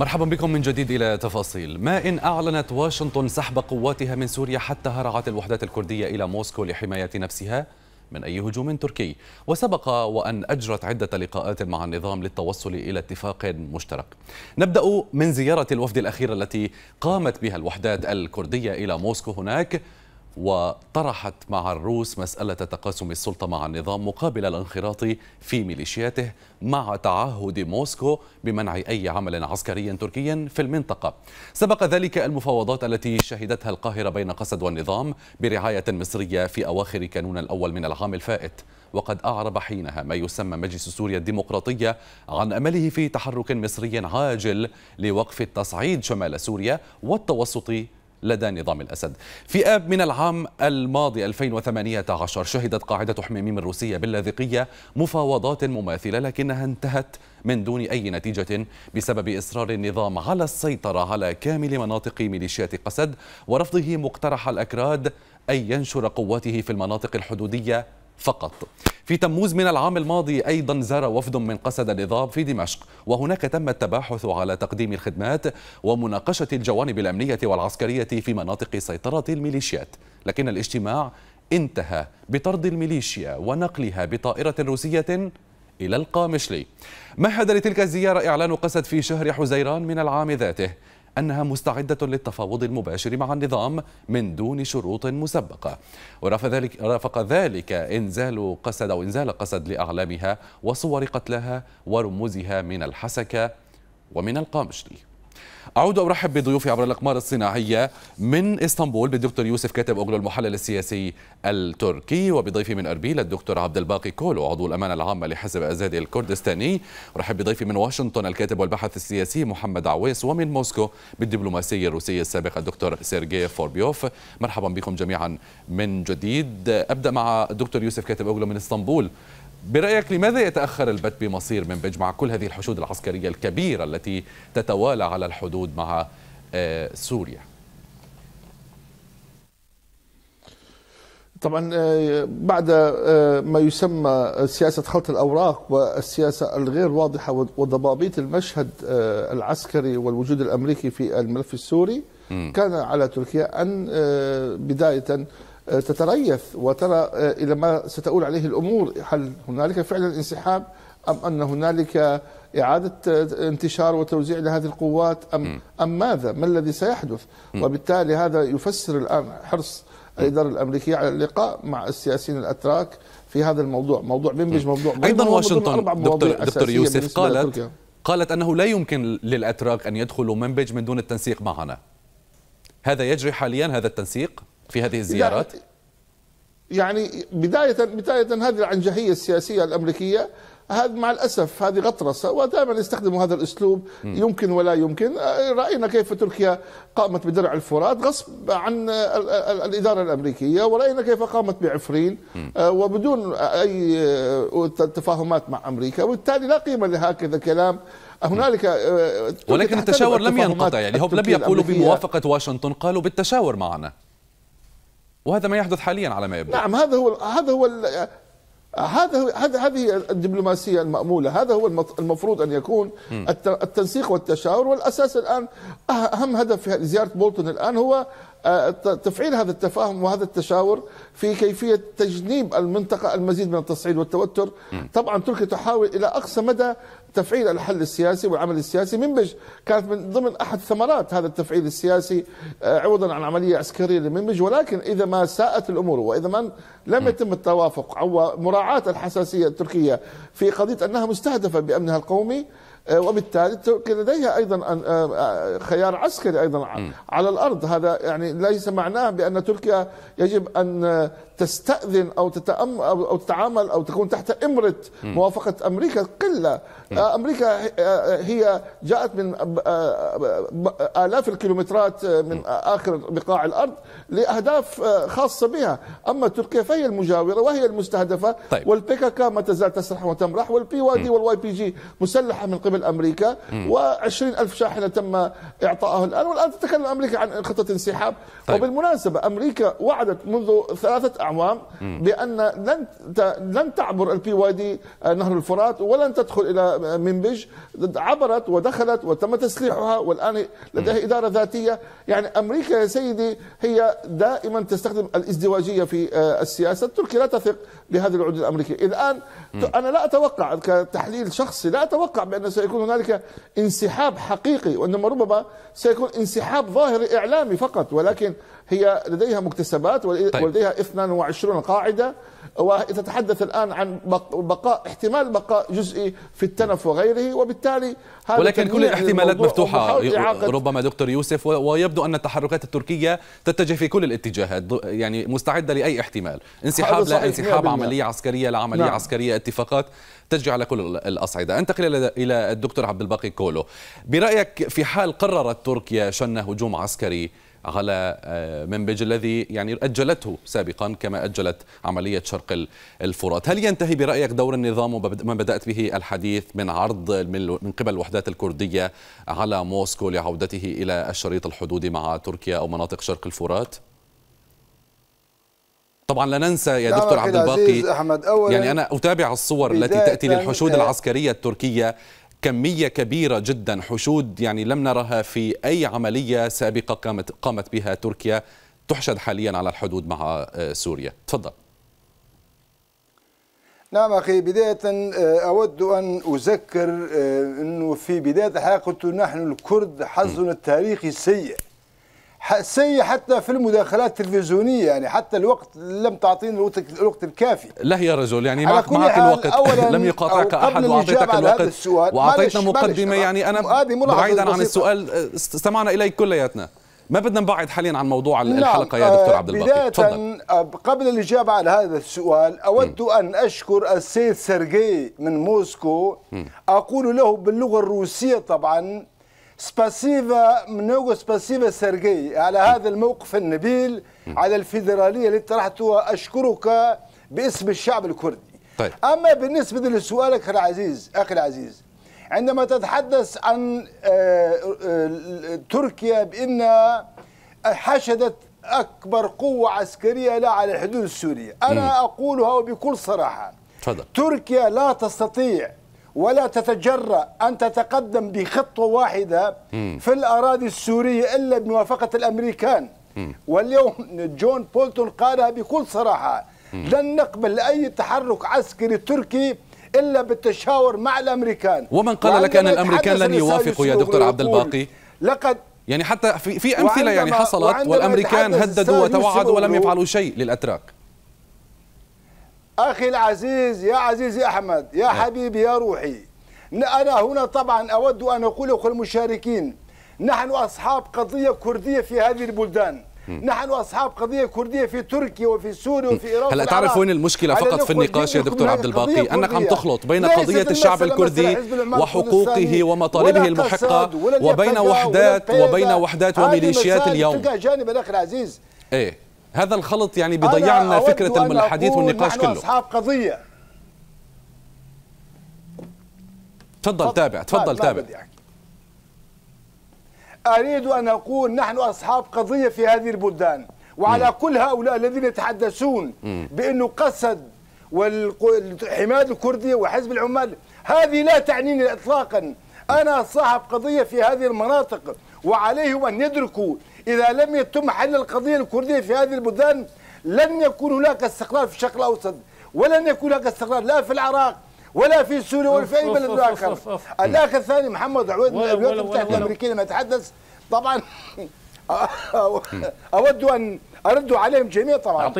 مرحبا بكم من جديد إلى تفاصيل ما إن أعلنت واشنطن سحب قواتها من سوريا حتى هرعت الوحدات الكردية إلى موسكو لحماية نفسها من أي هجوم تركي وسبق وأن أجرت عدة لقاءات مع النظام للتوصل إلى اتفاق مشترك نبدأ من زيارة الوفد الأخيرة التي قامت بها الوحدات الكردية إلى موسكو هناك وطرحت مع الروس مسألة تقاسم السلطة مع النظام مقابل الانخراط في ميليشياته مع تعهد موسكو بمنع أي عمل عسكري تركي في المنطقة سبق ذلك المفاوضات التي شهدتها القاهرة بين قسد والنظام برعاية مصرية في أواخر كانون الأول من العام الفائت وقد أعرب حينها ما يسمى مجلس سوريا الديمقراطية عن أمله في تحرك مصري عاجل لوقف التصعيد شمال سوريا والتوسط لدى نظام الأسد في آب من العام الماضي 2018 شهدت قاعدة حميميم الروسية باللاذقية مفاوضات مماثلة لكنها انتهت من دون أي نتيجة بسبب إصرار النظام على السيطرة على كامل مناطق ميليشيات قسد ورفضه مقترح الأكراد أن ينشر قواته في المناطق الحدودية فقط في تموز من العام الماضي أيضا زار وفد من قسد النظام في دمشق وهناك تم التباحث على تقديم الخدمات ومناقشة الجوانب الأمنية والعسكرية في مناطق سيطرة الميليشيات لكن الاجتماع انتهى بطرد الميليشيا ونقلها بطائرة روسية إلى القامشلي مهد لتلك الزيارة إعلان قسد في شهر حزيران من العام ذاته أنها مستعدة للتفاوض المباشر مع النظام من دون شروط مسبقة ورافق ذلك, رافق ذلك إنزال قسد أو إنزال قسد لأعلامها وصور قتلها ورموزها من الحسكة ومن القامشلي أعود وارحب بضيوفي عبر الأقمار الصناعية من إسطنبول بالدكتور يوسف كاتب أوغلو المحلل السياسي التركي وبضيفي من أربيل الدكتور عبد الباقي كولو عضو الأمانة العامة لحزب أزادي الكردستاني أرحب بضيفي من واشنطن الكاتب والباحث السياسي محمد عويس ومن موسكو بالدبلوماسي الروسي السابق الدكتور سيرجي فوربيوف مرحبا بكم جميعا من جديد أبدأ مع الدكتور يوسف كاتب أوغلو من إسطنبول برأيك لماذا يتأخر البت بمصير منبج مع كل هذه الحشود العسكرية الكبيرة التي تتوالى على الحدود مع آه، سوريا؟ طبعا آه، بعد آه، ما يسمى سياسة خلط الأوراق والسياسة الغير واضحة وضبابيط المشهد العسكري والوجود الأمريكي في الملف السوري كان على تركيا أن بداية آه، تتريث وترى آه، الى ما ستؤول عليه الامور هل هنالك فعلا انسحاب ام ان هنالك اعاده آه، انتشار وتوزيع لهذه القوات ام ام ماذا؟ ما الذي سيحدث؟ وبالتالي هذا يفسر الان حرص الاداره الامريكيه على اللقاء مع السياسيين الاتراك في هذا الموضوع، موضوع بينبج موضوع ايضا واشنطن دكتور, دكتور يوسف قالت قالت انه لا يمكن للاتراك ان يدخلوا منبج من دون التنسيق معنا. هذا يجري حاليا هذا التنسيق في هذه يعني الزيارات؟ يعني بداية بداية هذه العنجهية السياسية الأمريكية هذا مع الاسف هذه غطرسه ودائما يستخدموا هذا الاسلوب يمكن ولا يمكن آه، راينا كيف تركيا قامت بدرع الفرات غصب عن الاداره الامريكيه وراينا كيف قامت بعفرين آه، وبدون اي آه، تفاهمات مع امريكا وبالتالي لا قيمه لهكذا كلام هنالك ولكن التشاور لم ينقطع يعني هم لم يقولوا بموافقه واشنطن قالوا بالتشاور معنا وهذا ما يحدث حاليا على ما يبدو نعم هذا هو هذا هو هذا هذا هذه الدبلوماسيه الماموله هذا هو المفروض ان يكون التنسيق والتشاور والاساس الان أه- اهم هدف في زياره بولتون الان هو أه، تفعيل هذا التفاهم وهذا التشاور في كيفيه تجنيب المنطقه المزيد من التصعيد والتوتر طبعا تركيا تحاول الى اقصى مدى تفعيل الحل السياسي والعمل السياسي منبج كانت من ضمن احد ثمرات هذا التفعيل السياسي آه، عوضا عن عمليه عسكريه لمنبج ولكن اذا ما ساءت الامور واذا ما لم يتم التوافق او مراعاه الحساسيه التركيه في قضيه انها مستهدفه بامنها القومي آه، وبالتالي تركيا لديها ايضا آه، خيار عسكري ايضا على الارض هذا يعني ليس معناه بان تركيا يجب ان تستأذن أو, تتأم أو, تتعامل أو تكون تحت إمرة موافقة أمريكا قلة آه، أمريكا آه، هي جاءت من آه، آلاف الكيلومترات من آخر بقاع الأرض لأهداف خاصة بها أما تركيا فهي المجاورة وهي المستهدفة طيب. والبيكاكا ما تزال تسرح وتمرح والبي واي دي والواي بي جي مسلحة من قبل أمريكا و20 ألف شاحنة تم إعطائها الآن والآن تتكلم أمريكا عن خطة انسحاب طيب. وبالمناسبة أمريكا وعدت منذ ثلاثة الاعوام بان لن لن تعبر البي واي آه، دي نهر الفرات ولن تدخل الى آه، منبج عبرت ودخلت وتم تسليحها والان لديها اداره ذاتيه يعني امريكا يا سيدي هي دائما تستخدم الازدواجيه في آه، السياسه تركيا لا تثق بهذه العود الامريكي الان انا لا اتوقع كتحليل شخصي لا اتوقع بان سيكون هنالك انسحاب حقيقي وانما ربما سيكون انسحاب ظاهري اعلامي فقط ولكن هي لديها مكتسبات طيب. ولديها 22 قاعده وتتحدث الان عن بقاء احتمال بقاء جزئي في التنف وغيره وبالتالي هذا ولكن كل الاحتمالات مفتوحه ربما دكتور يوسف ويبدو ان التحركات التركيه تتجه في كل الاتجاهات يعني مستعده لاي احتمال انسحاب لا انسحاب عمليه عسكريه لعمليه نعم. عسكريه اتفاقات تجري على كل الاصعده انتقل الى الدكتور عبد الباقي كولو برايك في حال قررت تركيا شن هجوم عسكري على آه، منبج الذي يعني أجلته سابقا كما أجلت عملية شرق الفرات هل ينتهي برأيك دور النظام وما بدأت به الحديث من عرض من قبل الوحدات الكردية على موسكو لعودته إلى الشريط الحدودي مع تركيا أو مناطق شرق الفرات؟ طبعا لا ننسى يا دكتور عبد الباقي أحمد أولا يعني انا اتابع الصور التي تاتي للحشود العسكريه التركيه كمية كبيرة جدا حشود يعني لم نرها في أي عملية سابقة قامت, قامت بها تركيا تحشد حاليا على الحدود مع آه، سوريا تفضل نعم أخي بداية آه، أود أن أذكر آه، أنه في بداية حقيقه نحن الكرد حظنا التاريخي سيء سيء حتى في المداخلات التلفزيونيه يعني حتى الوقت لم تعطيني الوقت الكافي لا يا رجل يعني معك معك الوقت لم يقاطعك احد واعطيتك الوقت واعطيتنا مقدمه يعني انا بعيدا بسيطة. عن السؤال استمعنا اليك كلياتنا ما بدنا نبعد حاليا عن موضوع نعم، الحلقه يا آه، دكتور عبد الباقي تفضل قبل الاجابه على هذا السؤال اود م. ان اشكر السيد سيرجي من موسكو م. اقول له باللغه الروسيه طبعا سباسيفا منوغو سباسيفا سيرجي على هذا الموقف النبيل على الفيدرالية اللي طرحتها أشكرك باسم الشعب الكردي طيب. أما بالنسبة لسؤالك العزيز أخي العزيز عندما تتحدث عن آه، آه، تركيا بأنها حشدت أكبر قوة عسكرية لا على الحدود السورية أنا أقولها وبكل صراحة تفضل. تركيا لا تستطيع ولا تتجرأ أن تتقدم بخطوة واحدة في الأراضي السورية إلا بموافقة الأمريكان واليوم جون بولتون قالها بكل صراحة لن نقبل أي تحرك عسكري تركي إلا بالتشاور مع الأمريكان ومن قال لك أن الأمريكان لن يوافقوا يا دكتور عبد الباقي لقد يعني حتى في, في أمثلة يعني حصلت والأمريكان هددوا وتوعدوا ولم يفعلوا شيء للأتراك أخي العزيز يا عزيزي أحمد يا نعم. حبيبي يا روحي أنا هنا طبعا أود أن أقول لكم المشاركين نحن أصحاب قضية كردية في هذه البلدان نحن أصحاب قضية كردية في تركيا وفي سوريا وفي إيران هلا تعرف وين المشكلة فقط في النقاش يا دكتور عبد الباقي أنك عم تخلط بين قضية الشعب الكردي وحقوقه ومطالبه المحقة وبين وحدات وبين وحدات وميليشيات اليوم جانب الأخ العزيز ايه هذا الخلط يعني بيضيع لنا فكره الحديث والنقاش كله اصحاب قضيه تفضل تابع تفضل تابع اريد ان اقول نحن اصحاب قضيه في هذه البلدان وعلى م. كل هؤلاء الذين يتحدثون بانه قسد والحمايه الكردي وحزب العمال هذه لا تعنيني اطلاقا انا صاحب قضيه في هذه المناطق وعليهم ان يدركوا إذا لم يتم حل القضية الكردية في هذه البلدان لن يكون هناك استقرار في الشرق الأوسط ولن يكون هناك استقرار لا في العراق ولا في سوريا ولا في أي بلد آخر الأخ الثاني محمد عويد من الولايات المتحدة الأمريكية لما يتحدث طبعا أود أن أرد عليهم جميعا طبعا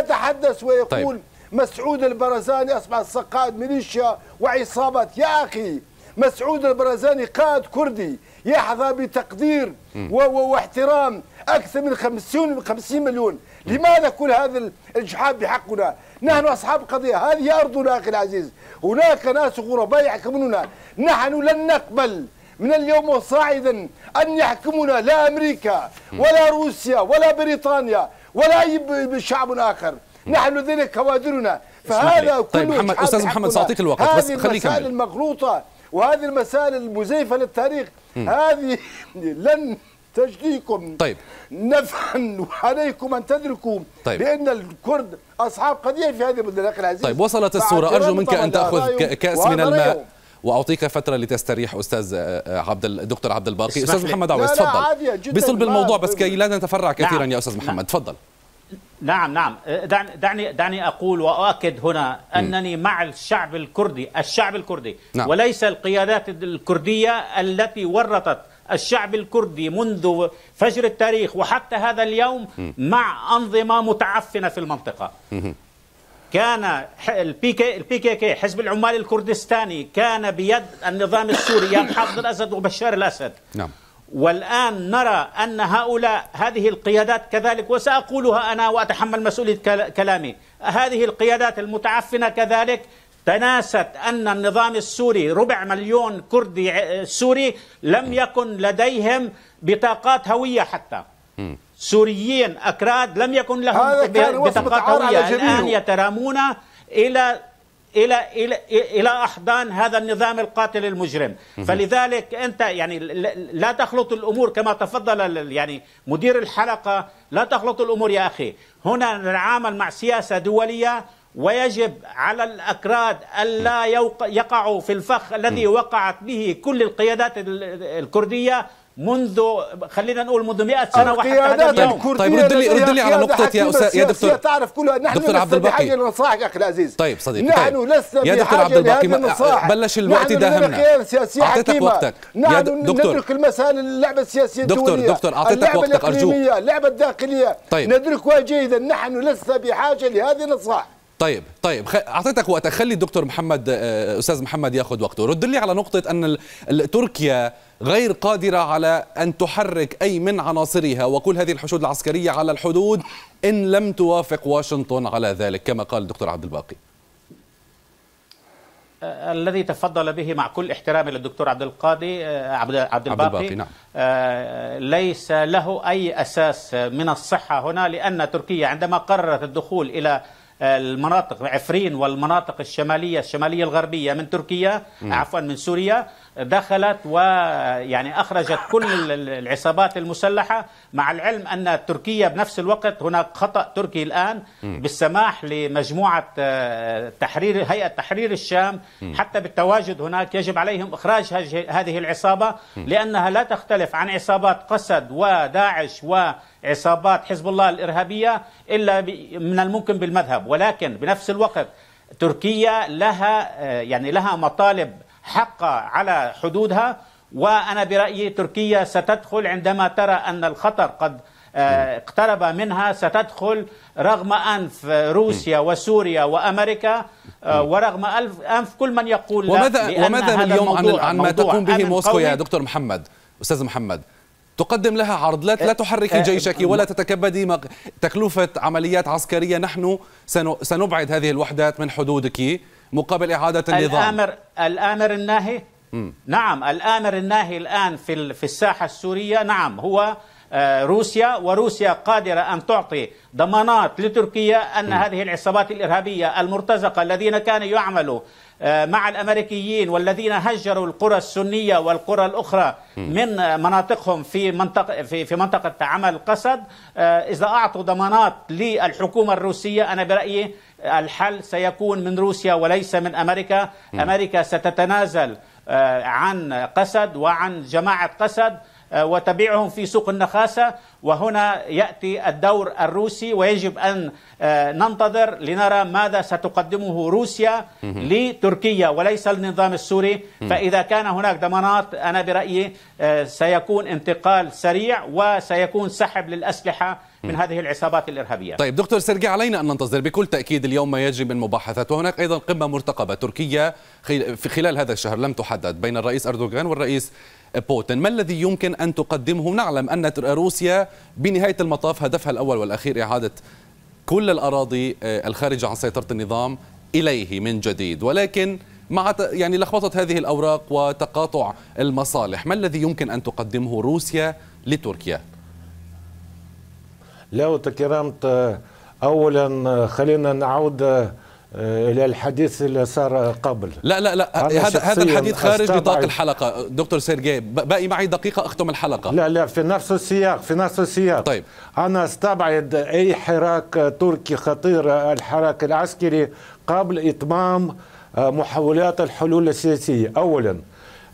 يتحدث ويقول طيب. مسعود البرزاني أصبح سقاد ميليشيا وعصابات يا أخي مسعود البرزاني قائد كردي يحظى بتقدير واحترام أكثر من 50 50 مليون لماذا كل هذا الاجحاف بحقنا نحن أصحاب قضية هذه أرضنا أخي العزيز هناك ناس غرباء يحكموننا نحن لن نقبل من اليوم وصاعدا أن يحكمنا لا أمريكا ولا روسيا ولا بريطانيا ولا أي شعب آخر نحن لدينا كوادرنا فهذا كله طيب محمد استاذ محمد ساعطيك الوقت بس خليك المسائل المغلوطه وهذه المسائل المزيفه للتاريخ هذه لن تجليكم طيب نفعا وعليكم ان تدركوا طيب. بان الكرد اصحاب قضيه في هذه المنطقه العزيز طيب وصلت الصوره ارجو منك ان تاخذ كاس من الماء واعطيك فتره لتستريح استاذ آه، آه، عبد الدكتور عبد الباقي استاذ محمد عويس تفضل بصلب الموضوع بس كي لا نتفرع كثيرا نعم. يا استاذ محمد نعم. تفضل نعم نعم أه، دعني دعني اقول واؤكد هنا انني مع الشعب الكردي الشعب الكردي نعم. وليس القيادات الكرديه التي ورطت الشعب الكردي منذ فجر التاريخ وحتى هذا اليوم م. مع انظمه متعفنه في المنطقه م. كان البي كي البي كي كي حزب العمال الكردستاني كان بيد النظام السوري حافظ الاسد وبشار الاسد نعم والآن نرى أن هؤلاء هذه القيادات كذلك وسأقولها أنا وأتحمل مسؤولية كلامي هذه القيادات المتعفنة كذلك تناست أن النظام السوري ربع مليون كردي سوري لم يكن لديهم بطاقات هوية حتى سوريين أكراد لم يكن لهم بطاقات هوية الآن يترامون إلى الى الى الى احضان هذا النظام القاتل المجرم فلذلك انت يعني لا تخلط الامور كما تفضل يعني مدير الحلقه لا تخلط الامور يا اخي هنا نتعامل مع سياسه دوليه ويجب على الأكراد ألا يقعوا في الفخ الذي وقعت به كل القيادات الكردية منذ خلينا نقول منذ 100 سنه وحتى اليوم طيب رد لي رد لي على نقطة يا أستاذ يا دكتور تعرف كلها نحن دكتور عبد الباقي نحن أخي العزيز طيب صديقي نحن طيب. لسنا يا دكتور عبد الباقي بلش الوقت داهمنا أعطيتك وقتك يا دكتور ندرك المسائل اللعبة السياسية دكتور دكتور أعطيتك وقتك أرجوك اللعبة الداخلية طيب ندركها جيدا نحن لسنا بحاجة لهذه النصائح طيب طيب اعطيتك وقتك خلي الدكتور محمد آه، استاذ محمد ياخذ وقته رد لي على نقطه ان تركيا غير قادرة على أن تحرك أي من عناصرها وكل هذه الحشود العسكرية على الحدود إن لم توافق واشنطن على ذلك كما قال الدكتور عبد الباقي أه، الذي تفضل به مع كل احترامي للدكتور عبد القاضي أه، عبد عبد الباقي, عبد الباقي نعم. أه، ليس له اي اساس من الصحه هنا لان تركيا عندما قررت الدخول الى المناطق عفرين والمناطق الشماليه الشماليه الغربيه من تركيا عفوا من سوريا دخلت ويعني اخرجت كل العصابات المسلحه مع العلم ان تركيا بنفس الوقت هناك خطا تركي الان بالسماح لمجموعه آه، تحرير هيئه تحرير الشام حتى بالتواجد هناك يجب عليهم اخراج هذه العصابه لانها لا تختلف عن عصابات قسد وداعش و عصابات حزب الله الارهابيه الا من الممكن بالمذهب ولكن بنفس الوقت تركيا لها آه، يعني لها مطالب حق على حدودها وأنا برأيي تركيا ستدخل عندما ترى أن الخطر قد آه، اقترب منها ستدخل رغم أنف روسيا وسوريا وأمريكا آه، ورغم أنف كل من يقول وماذا, وماذا اليوم عن, عن ما تقوم به موسكو يا دكتور محمد أستاذ محمد تقدم لها عرض لا, لا آه، تحركي جيشك ولا تتكبدي تكلفة عمليات عسكرية نحن سنبعد هذه الوحدات من حدودك مقابل إعادة النظام الآمر, الآمر الناهي م. نعم الآمر الناهي الآن في, في الساحة السورية نعم هو آه، روسيا وروسيا قادرة أن تعطي ضمانات لتركيا أن م. هذه العصابات الإرهابية المرتزقة الذين كانوا يعملوا آه، مع الامريكيين والذين هجروا القرى السنيه والقرى الاخرى من آه، مناطقهم في منطقه في في منطقه عمل قسد آه، اذا اعطوا ضمانات للحكومه الروسيه انا برايي الحل سيكون من روسيا وليس من امريكا امريكا ستتنازل عن قسد وعن جماعه قسد آه، وتبيعهم في سوق النخاسة وهنا يأتي الدور الروسي ويجب أن آه، ننتظر لنرى ماذا ستقدمه روسيا لتركيا وليس النظام السوري فإذا كان هناك ضمانات أنا برأيي آه، سيكون انتقال سريع وسيكون سحب للأسلحة من هذه العصابات الارهابيه. طيب دكتور سرقي علينا ان ننتظر بكل تاكيد اليوم ما يجري من مباحثات وهناك ايضا قمه مرتقبه تركيا في خلال هذا الشهر لم تحدد بين الرئيس اردوغان والرئيس بوتين ما الذي يمكن ان تقدمه نعلم ان روسيا بنهايه المطاف هدفها الاول والاخير اعاده كل الاراضي آه، الخارجه عن سيطره النظام اليه من جديد ولكن مع يعني لخبطه هذه الاوراق وتقاطع المصالح ما الذي يمكن ان تقدمه روسيا لتركيا لو تكرمت آه، اولا آه، خلينا نعود آه، الى الحديث اللي صار قبل لا لا لا هذا هذا الحديث خارج نطاق الحلقه دكتور سيرجي باقي معي دقيقه اختم الحلقه لا لا في نفس السياق في نفس السياق طيب انا استبعد اي حراك تركي خطير الحراك العسكري قبل اتمام محاولات الحلول السياسيه اولا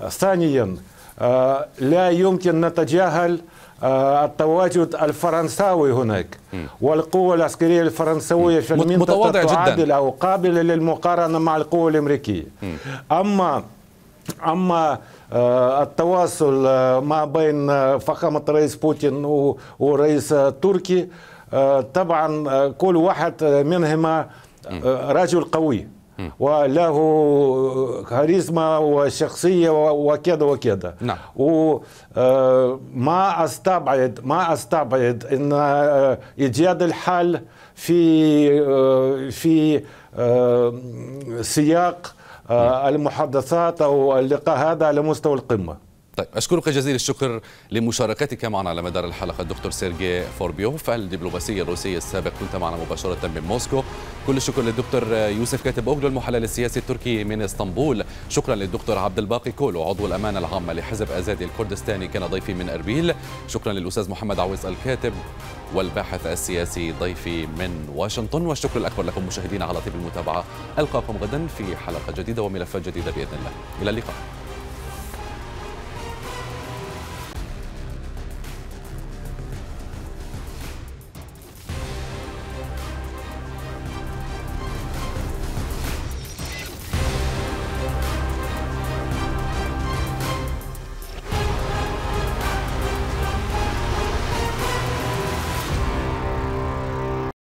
ثانيا آه، لا يمكن نتجاهل آه، التواجد الفرنساوي هناك والقوة العسكرية الفرنسوية في المنطقة متواضع تعادل أو قابلة للمقارنة مع القوة الأمريكية أما أما آه، التواصل ما بين فخامة الرئيس بوتين والرئيس تركي طبعا كل واحد منهما رجل قوي وله كاريزما وشخصيه وكذا وكذا نعم وما آه، استبعد ما استبعد ان آه، ايجاد الحل في آه، في سياق نعم. المحادثات او اللقاء هذا على مستوى القمه طيب أشكرك جزيل الشكر لمشاركتك معنا على مدار الحلقة الدكتور سيرجي فوربيوف الدبلوماسي الروسي السابق كنت معنا مباشرة من موسكو كل الشكر للدكتور يوسف كاتب أوغلو المحلل السياسي التركي من اسطنبول شكرا للدكتور عبد الباقي كولو عضو الأمانة العامة لحزب أزادي الكردستاني كان ضيفي من أربيل شكرا للأستاذ محمد عويس الكاتب والباحث السياسي ضيفي من واشنطن والشكر الأكبر لكم مشاهدينا على طيب المتابعة ألقاكم غدا في حلقة جديدة وملفات جديدة بإذن الله إلى اللقاء